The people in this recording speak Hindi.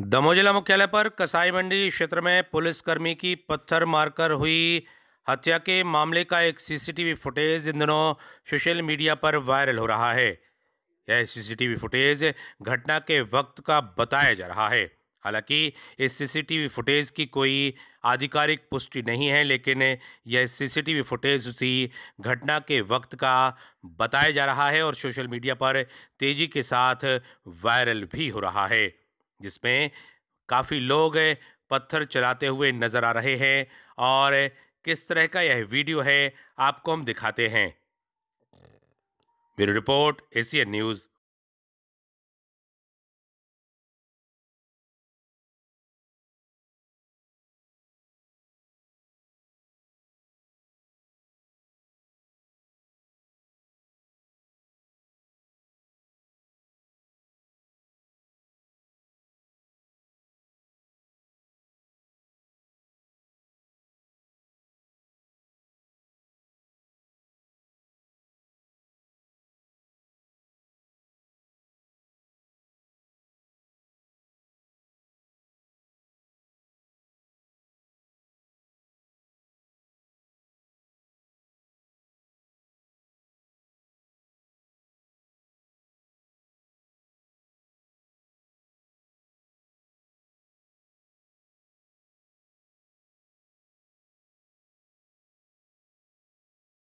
दमोह जिला मुख्यालय पर कसाई मंडी क्षेत्र में पुलिसकर्मी की पत्थर मारकर हुई हत्या के मामले का एक सीसीटीवी फुटेज इन दिनों सोशल मीडिया पर वायरल हो रहा है यह सीसीटीवी फुटेज घटना के वक्त का बताया जा रहा है हालांकि इस सीसीटीवी फुटेज की कोई आधिकारिक पुष्टि नहीं है लेकिन यह सीसीटीवी फुटेज उसी घटना के वक्त का बताया जा रहा है और सोशल मीडिया पर तेजी के साथ वायरल भी हो रहा है जिसमें काफ़ी लोग पत्थर चलाते हुए नज़र आ रहे हैं और किस तरह का यह वीडियो है आपको हम दिखाते हैं ब्यूरो रिपोर्ट एशियन न्यूज़